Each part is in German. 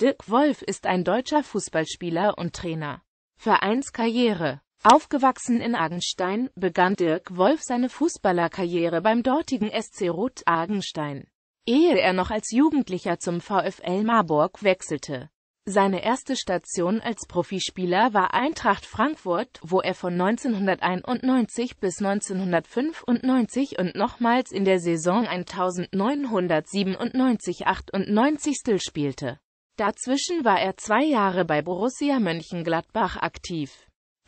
Dirk Wolf ist ein deutscher Fußballspieler und Trainer. Vereinskarriere Aufgewachsen in Argenstein, begann Dirk Wolf seine Fußballerkarriere beim dortigen SC Rot Argenstein, ehe er noch als Jugendlicher zum VfL Marburg wechselte. Seine erste Station als Profispieler war Eintracht Frankfurt, wo er von 1991 bis 1995 und nochmals in der Saison 1997-98 spielte. Dazwischen war er zwei Jahre bei Borussia Mönchengladbach aktiv.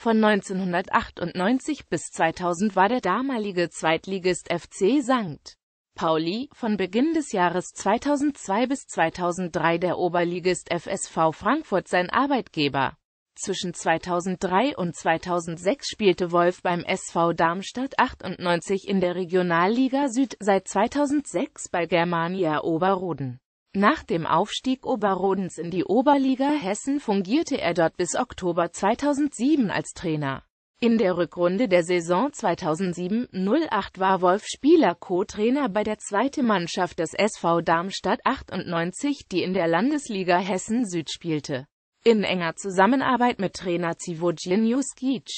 Von 1998 bis 2000 war der damalige Zweitligist FC St. Pauli, von Beginn des Jahres 2002 bis 2003 der Oberligist FSV Frankfurt sein Arbeitgeber. Zwischen 2003 und 2006 spielte Wolf beim SV Darmstadt 98 in der Regionalliga Süd, seit 2006 bei Germania Oberroden. Nach dem Aufstieg Oberrodens in die Oberliga Hessen fungierte er dort bis Oktober 2007 als Trainer. In der Rückrunde der Saison 2007-08 war Wolf Spieler Co-Trainer bei der zweiten Mannschaft des SV Darmstadt 98, die in der Landesliga Hessen Süd spielte. In enger Zusammenarbeit mit Trainer Zivoj Niuskic.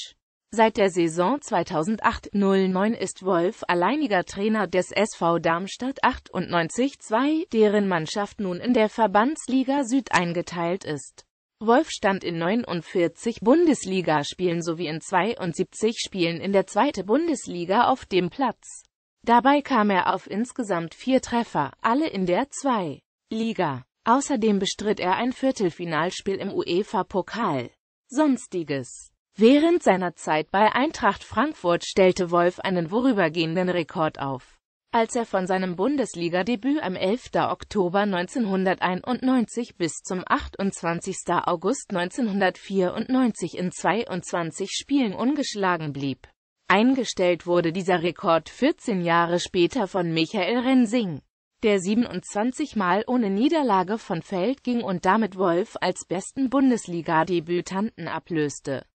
Seit der Saison 2008-09 ist Wolf alleiniger Trainer des SV Darmstadt 98-2, deren Mannschaft nun in der Verbandsliga Süd eingeteilt ist. Wolf stand in 49 Bundesligaspielen sowie in 72 Spielen in der zweiten Bundesliga auf dem Platz. Dabei kam er auf insgesamt vier Treffer, alle in der 2. Liga. Außerdem bestritt er ein Viertelfinalspiel im UEFA-Pokal. Sonstiges Während seiner Zeit bei Eintracht Frankfurt stellte Wolf einen vorübergehenden Rekord auf. Als er von seinem Bundesligadebüt am 11. Oktober 1991 bis zum 28. August 1994 in 22 Spielen ungeschlagen blieb. Eingestellt wurde dieser Rekord 14 Jahre später von Michael Rensing, der 27 Mal ohne Niederlage von Feld ging und damit Wolf als besten Bundesliga-Debütanten ablöste.